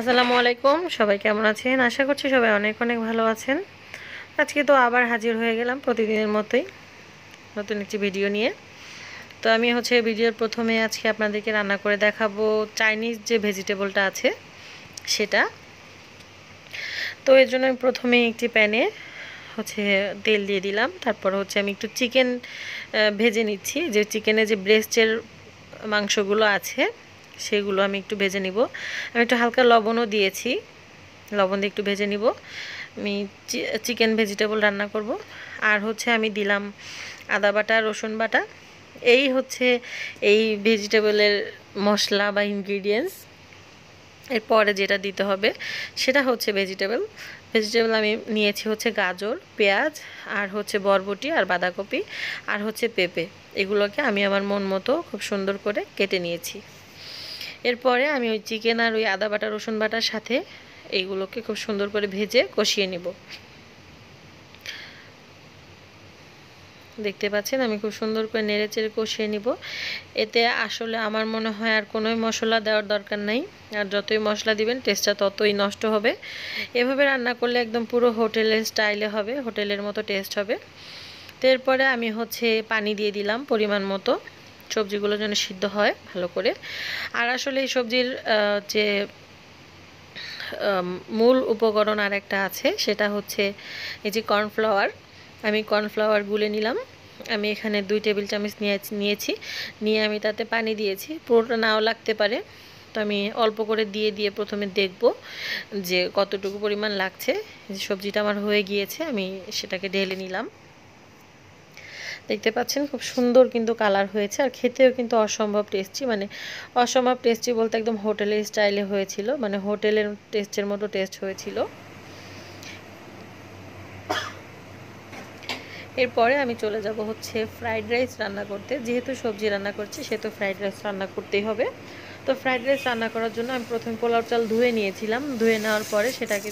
আসসালামু আলাইকুম সবাই কেমন আছেন আশা করছি সবাই অনেক অনেক ভালো আছেন আজকে তো আবার হাজির হয়ে গেলাম প্রতিদিনের মতোই নতুন একটি ভিডিও নিয়ে তো আমি হচ্ছে ভিডিওর প্রথমে আজকে আপনাদেরকে রান্না করে দেখাবো চাইনিজ যে ভেজিটেবলটা আছে সেটা তো এর জন্য আমি প্রথমে একটি প্যানে হচ্ছে তেল দিয়ে দিলাম তারপর হচ্ছে আমি একটু চিকেন ভেজে নিচ্ছি যে চিকেনে যে ব্রেস্টের মাংসগুলো আছে সেগুলো আমি একটু ভেজে নিব আমি একটু হালকা লবণও দিয়েছি লবণ দিয়ে একটু ভেজে নিব আমি চিকেন ভেজিটেবল রান্না করব আর হচ্ছে আমি দিলাম আদা বাটা রসুন বাটা এই হচ্ছে এই ভেজিটেবলের মশলা বা ইনগ্রিডিয়েন্টস এরপরে যেটা দিতে হবে সেটা হচ্ছে ভেজিটেবল ভেজিটেবল আমি নিয়েছি হচ্ছে গাজর পেঁয়াজ আর হচ্ছে বরবটি আর বাঁধাকপি আর হচ্ছে পেঁপে এগুলোকে আমি আমার মন মতো খুব সুন্দর করে কেটে নিয়েছি এরপরে আমি ওই চিকেন আর ওই আদা বাটা রসুন বাটার সাথে এইগুলোকে খুব সুন্দর করে ভেজে কষিয়ে নেব দেখতে পাচ্ছেন আমি খুব সুন্দর করে নেড়েচেড়ে কষিয়ে নিব এতে আসলে আমার মনে হয় আর কোনোই মশলা দেওয়ার দরকার নাই আর যতই মশলা দিবেন টেস্টটা ততই নষ্ট হবে এভাবে রান্না করলে একদম পুরো হোটেলের স্টাইলে হবে হোটেলের মতো টেস্ট হবে তো এরপরে আমি হচ্ছে পানি দিয়ে দিলাম পরিমাণ মতো সবজিগুলো যেন সিদ্ধ হয় ভালো করে আর আসলে এই সবজির যে মূল উপকরণ আর একটা আছে সেটা হচ্ছে এই যে কর্নফ্লাওয়ার আমি কর্নফ্লাওয়ার গুলে নিলাম আমি এখানে দুই টেবিল চামচ নিয়েছি নিয়ে আমি তাতে পানি দিয়েছি পুরোটা নাও লাগতে পারে তো আমি অল্প করে দিয়ে দিয়ে প্রথমে দেখব যে কতটুকু পরিমাণ লাগছে সবজিটা আমার হয়ে গিয়েছে আমি সেটাকে ঢেলে নিলাম দেখতে পাচ্ছেন খুব সুন্দর কিন্তু কালার হয়েছে আর খেতেও কিন্তু অসম্ভব টেস্টি মানে অসম্ভব টেস্টি বলতে একদম হোটেলের স্টাইলে হয়েছিল মানে হোটেলের টেস্টের মতো টেস্ট হয়েছিল এরপরে আমি চলে যাব হচ্ছে ফ্রাইড রাইস রান্না করতে যেহেতু সবজি রান্না করছি সেহেতু ফ্রাইড রাইস রান্না করতেই হবে তো ফ্রাইড রাইস রান্না করার জন্য আমি প্রথমে পোলাও চাল ধুয়ে নিয়েছিলাম ধুয়ে নেওয়ার পরে সেটাকে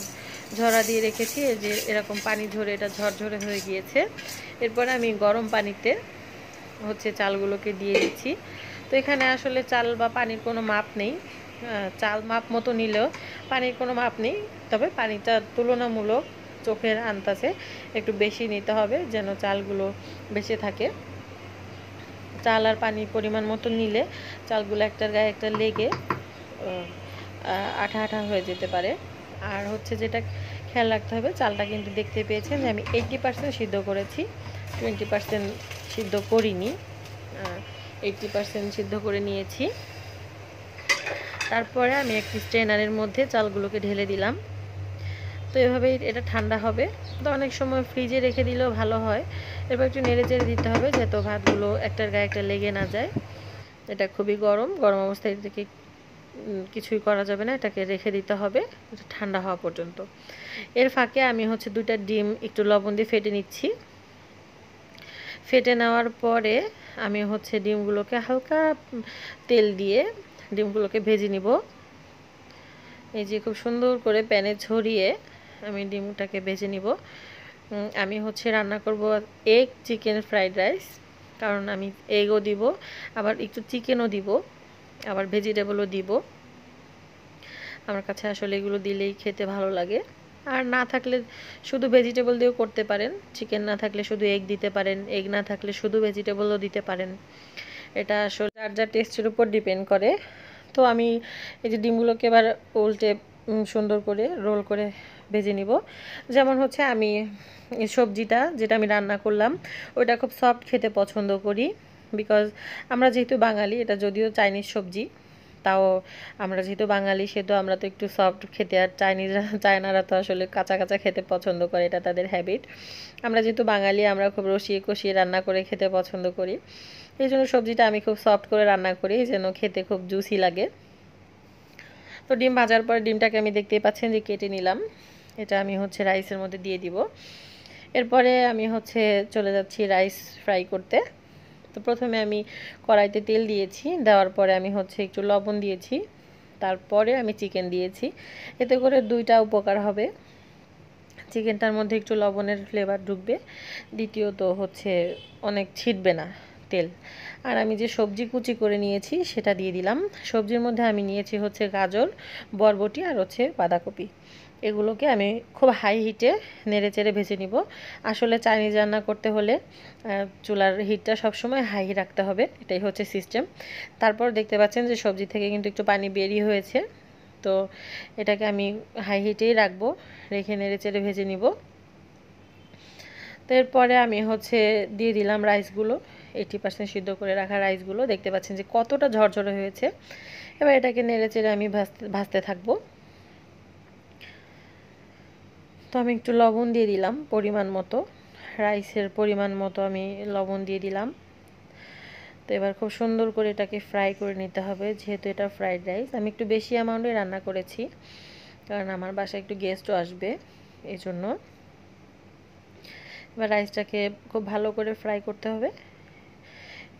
ঝরা দিয়ে রেখেছি যে এরকম পানি ঝরে এটা ঝরঝরে হয়ে গিয়েছে এরপরে আমি গরম পানিতে হচ্ছে চালগুলোকে দিয়ে দিচ্ছি তো এখানে আসলে চাল বা পানির কোনো মাপ নেই চাল মাপ মতো নিলেও পানির কোনো মাপ নেই তবে পানিটা তুলনামূলক চোখের আনতাছে একটু বেশি নিতে হবে যেন চালগুলো বেশি থাকে চাল আর পানির পরিমাণ মতো নিলে চালগুলো একটার গায়ে একটা লেগে আঠা আঠা হয়ে যেতে পারে আর হচ্ছে যেটা খেয়াল রাখতে হবে চালটা কিন্তু দেখতে পেয়েছেন যে আমি এইটটি পার্সেন্ট সিদ্ধ করেছি টোয়েন্টি পার্সেন্ট সিদ্ধ করিনি এইটটি পার্সেন্ট সিদ্ধ করে নিয়েছি তারপরে আমি একটি স্ট্রেনারের মধ্যে চালগুলোকে ঢেলে দিলাম তো এভাবেই এটা ঠান্ডা হবে তো অনেক সময় ফ্রিজে রেখে দিলেও ভালো হয় এবার একটু নেড়ে চেড়ে দিতে হবে যাতে ভাতগুলো একটার গায়ে একটা লেগে না যায় এটা খুবই গরম গরম অবস্থায় থেকে কিছুই করা যাবে না এটাকে রেখে দিতে হবে ঠান্ডা হওয়া পর্যন্ত এর ফাঁকে আমি হচ্ছে দুইটা ডিম একটু লবণ দিয়ে ফেটে নিচ্ছি ফেটে নেওয়ার পরে আমি হচ্ছে ডিমগুলোকে হালকা তেল দিয়ে ডিমগুলোকে ভেজে নিব এই যে খুব সুন্দর করে প্যানে ছড়িয়ে আমি ডিমটাকে ভেজে নিব আমি হচ্ছে রান্না করব এগ চিকেন ফ্রাইড রাইস কারণ আমি এগও দিব আবার একটু চিকেনও দিব আবার ভেজিটেবলও দিব আমার কাছে আসলে এগুলো দিলেই খেতে ভালো লাগে আর না থাকলে শুধু ভেজিটেবল দিয়েও করতে পারেন চিকেন না থাকলে শুধু এগ দিতে পারেন এগ না থাকলে শুধু ভেজিটেবলও দিতে পারেন এটা আসলে যার যার টেস্টের উপর ডিপেন্ড করে তো আমি এই যে ডিমগুলোকে এবার উল্টে সুন্দর করে রোল করে ভেজে নিব যেমন হচ্ছে আমি সবজিটা যেটা আমি রান্না করলাম ওটা খুব সফট খেতে পছন্দ করি বিকজ আমরা যেহেতু বাঙালি এটা যদিও চাইনিজ সবজি তাও আমরা যেহেতু বাঙালি সেহেতু আমরা তো একটু সফট খেতে আর চাইনিজরা চায়নারা তো আসলে কাঁচা কাঁচা খেতে পছন্দ করে এটা তাদের হ্যাবিট আমরা যেহেতু বাঙালি আমরা খুব রসিয়ে কষিয়ে রান্না করে খেতে পছন্দ করি এই জন্য সবজিটা আমি খুব সফট করে রান্না করি যেন খেতে খুব জুসি লাগে তো ডিম ভাজার পর ডিমটাকে আমি দেখতেই পাচ্ছেন যে কেটে নিলাম এটা আমি হচ্ছে রাইসের মধ্যে দিয়ে দিব এরপরে আমি হচ্ছে চলে যাচ্ছি রাইস ফ্রাই করতে তো প্রথমে আমি কড়াইতে তেল দিয়েছি দেওয়ার পরে আমি হচ্ছে একটু লবণ দিয়েছি তারপরে আমি চিকেন দিয়েছি এতে করে দুইটা উপকার হবে চিকেনটার মধ্যে একটু লবণের ফ্লেভার ঢুকবে দ্বিতীয়ত হচ্ছে অনেক ছিটবে না তেল আর আমি যে সবজি কুচি করে নিয়েছি সেটা দিয়ে দিলাম সবজির মধ্যে আমি নিয়েছি হচ্ছে গাজর বরবটি আর হচ্ছে বাঁধাকপি এগুলোকে আমি খুব হাই হিটে নেড়ে চেড়ে ভেজে নিব আসলে চাইনিজ রান্না করতে হলে চুলার হিটটা সবসময় হাই রাখতে হবে এটাই হচ্ছে সিস্টেম তারপর দেখতে পাচ্ছেন যে সবজি থেকে কিন্তু একটু পানি বেরিয়ে হয়েছে তো এটাকে আমি হাই হিটেই রাখবো রেখে নেড়ে চেড়ে ভেজে নিব তো এরপরে আমি হচ্ছে দিয়ে দিলাম রাইসগুলো এইটি পার্সেন্ট সিদ্ধ করে রাখা রাইসগুলো দেখতে পাচ্ছেন যে কতটা ঝরঝরে হয়েছে এবার এটাকে নেড়ে চেড়ে আমি ভাজতে ভাজতে থাকবো তো আমি একটু লবণ দিয়ে দিলাম পরিমাণ মতো রাইসের পরিমাণ মতো আমি লবণ দিয়ে দিলাম তো এবার খুব সুন্দর করে এটাকে ফ্রাই করে নিতে হবে যেহেতু এটা ফ্রাইড রাইস আমি একটু বেশি অ্যামাউন্টে রান্না করেছি কারণ আমার বাসায় একটু গেস্টও আসবে এই জন্য এবার রাইসটাকে খুব ভালো করে ফ্রাই করতে হবে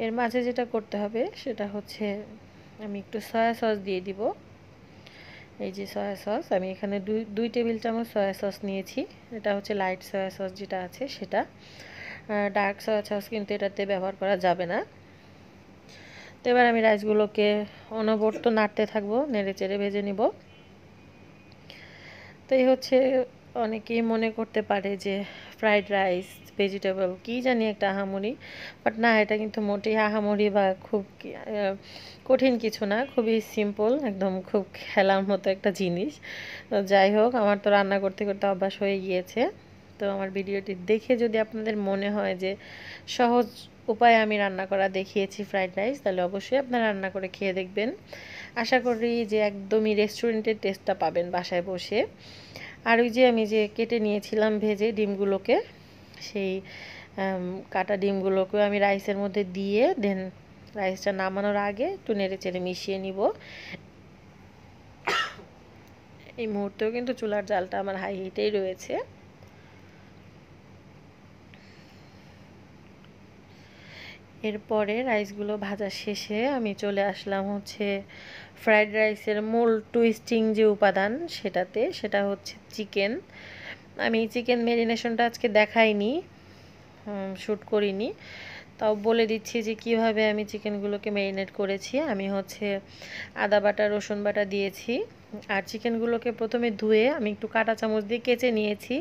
এর মাঝে যেটা করতে হবে সেটা হচ্ছে আমি একটু সয়া সস দিয়ে দিব এই যে সয়া সস আমি এখানে দুই দুই টেবিল চামচ সয়া সস নিয়েছি এটা হচ্ছে লাইট সয়া সস যেটা আছে সেটা ডার্ক সয়া সস কিন্তু এটাতে ব্যবহার করা যাবে না তো এবার আমি রাইসগুলোকে অনবর্ত নাড়তে থাকবো নেড়ে চেড়ে ভেজে নিব তো এই হচ্ছে অনেকেই মনে করতে পারে যে ফ্রাইড রাইস ভেজিটেবল কী জানি একটা আহামরি বাট না এটা কিন্তু মোটেই আহামরি বা খুব কঠিন কিছু না খুবই সিম্পল একদম খুব খেলার মতো একটা জিনিস তো যাই হোক আমার তো রান্না করতে করতে অভ্যাস হয়ে গিয়েছে তো আমার ভিডিওটি দেখে যদি আপনাদের মনে হয় যে সহজ উপায়ে আমি রান্না করা দেখিয়েছি ফ্রাইড রাইস তাহলে অবশ্যই আপনারা রান্না করে খেয়ে দেখবেন আশা করি যে একদমই রেস্টুরেন্টের টেস্টটা পাবেন বাসায় বসে আর ওই যে আমি যে কেটে নিয়েছিলাম ভেজে ডিমগুলোকে সেই কাটা ডিমগুলোকে আমি রাইসের মধ্যে দিয়ে দেন রাইসটা নামানোর আগে একটু নেড়ে চেড়ে মিশিয়ে নিব এই মুহূর্তেও কিন্তু চুলার জালটা আমার হাই হিটেই রয়েছে এরপরে রাইসগুলো ভাজা শেষে আমি চলে আসলাম হচ্ছে ফ্রাইড রাইসের মূল টুইস্টিং যে উপাদান সেটাতে সেটা হচ্ছে চিকেন আমি চিকেন ম্যারিনেশনটা আজকে দেখাইনি শ্যুট করিনি তাও বলে দিচ্ছি যে কিভাবে আমি চিকেনগুলোকে ম্যারিনেট করেছি আমি হচ্ছে আদা বাটা রসুন বাটা দিয়েছি আর চিকেনগুলোকে প্রথমে ধুয়ে আমি একটু কাটা চামচ দিয়ে কেচে নিয়েছি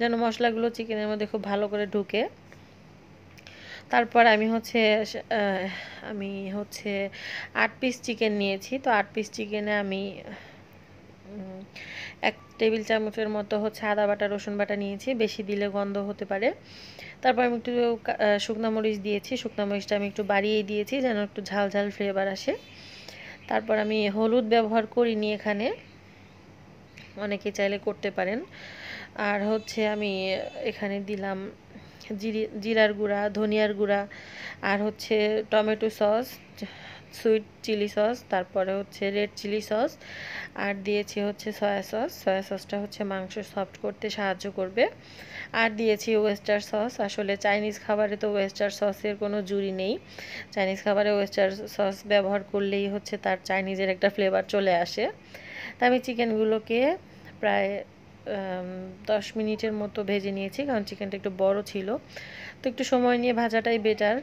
যেন মশলাগুলো চিকেনের মধ্যে খুব ভালো করে ঢুকে তারপর আমি হচ্ছে আমি হচ্ছে আট পিস চিকেন নিয়েছি তো আট পিস চিকেনে আমি টেবিল চামচের মতো হচ্ছে আদা বাটা রসুন বাটা নিয়েছি বেশি দিলে গন্ধ হতে পারে তারপর আমি একটু শুকনো মরিচ দিয়েছি শুকনো মরিচটা আমি একটু বাড়িয়ে দিয়েছি যেন একটু ঝাল ঝাল ফ্লেভার আসে তারপর আমি হলুদ ব্যবহার করিনি এখানে অনেকে চাইলে করতে পারেন আর হচ্ছে আমি এখানে দিলাম জিরি জিরার গুঁড়া ধনিয়ার গুঁড়া আর হচ্ছে tomato sauce sweet chilli sauce তারপরে হচ্ছে রেড চিলি সস আর দিয়েছি হচ্ছে সয়া সস সয়া সসটা হচ্ছে মাংস সফট করতে সাহায্য করবে আর দিয়েছি ওয়েস্টার সস আসলে চাইনিজ খাবারে তো ওয়েস্টার সসের কোনো জুড়ি নেই চাইনিজ খাবারে ওয়েস্টার সস ব্যবহার করলেই হচ্ছে তার চাইনিজের একটা ফ্লেভার চলে আসে তা আমি চিকেনগুলোকে প্রায় দশ মিনিটের মতো ভেজে নিয়েছি কারণ চিকেনটা একটু বড় ছিল তো একটু সময় নিয়ে ভাজাটাই বেটার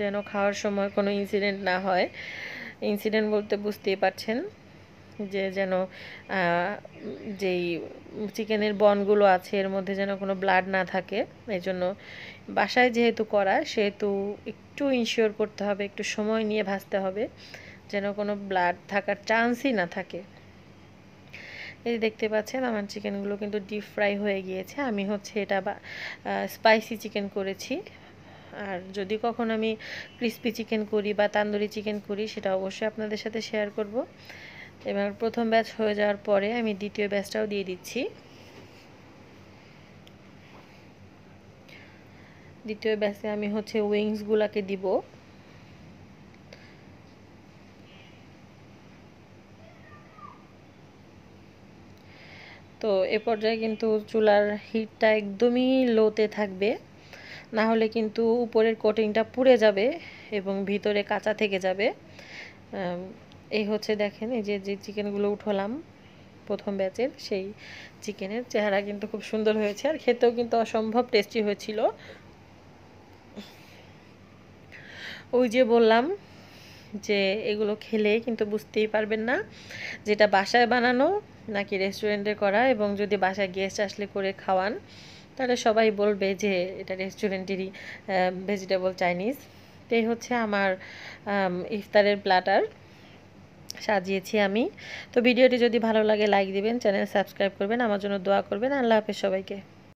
যেন খাওয়ার সময় কোনো ইনসিডেন্ট না হয় ইনসিডেন্ট বলতে বুঝতেই পারছেন যে যেন যেই চিকেনের বনগুলো আছে এর মধ্যে যেন কোনো ব্লাড না থাকে এই জন্য বাসায় যেহেতু করা সেহেতু একটু ইনশিওর করতে হবে একটু সময় নিয়ে ভাজতে হবে যেন কোনো ব্লাড থাকার চান্সই না থাকে এই দেখতে পাচ্ছেন আমার চিকেনগুলো কিন্তু ডিপ ফ্রাই হয়ে গিয়েছে আমি হচ্ছে এটা বা স্পাইসি চিকেন করেছি আর যদি কখন আমি ক্রিস্পি চিকেন করি বা তান্দুরি চিকেন করি সেটা অবশ্যই আপনাদের সাথে শেয়ার করব এবার প্রথম ব্যাচ হয়ে যাওয়ার পরে আমি দ্বিতীয় ব্যাচটাও দিয়ে দিচ্ছি দ্বিতীয় ব্যাচে আমি হচ্ছে উইংসগুলোকে দিব তো এ পর্যায়ে কিন্তু চুলার হিটটা একদমই লোতে থাকবে না হলে কিন্তু উপরের কোটিংটা পুড়ে যাবে এবং ভিতরে কাঁচা থেকে যাবে এই হচ্ছে দেখেন এই যে যে চিকেনগুলো উঠলাম প্রথম ব্যাচের সেই চিকেনের চেহারা কিন্তু খুব সুন্দর হয়েছে আর খেতেও কিন্তু অসম্ভব টেস্টি হয়েছিল ওই যে বললাম যে এগুলো খেলে কিন্তু বুঝতেই পারবেন না যেটা বাসায় বানানো নাকি রেস্টুরেন্টে করা এবং যদি বাসায় গেস্ট আসলে করে খাওয়ান তাহলে সবাই বলবে যে এটা রেস্টুরেন্টেরই ভেজিটেবল চাইনিজ তো এই হচ্ছে আমার ইফতারের প্লাটার সাজিয়েছি আমি তো ভিডিওটি যদি ভালো লাগে লাইক দিবেন চ্যানেল সাবস্ক্রাইব করবেন আমার জন্য দোয়া করবেন আল্লাহ হাফেজ সবাইকে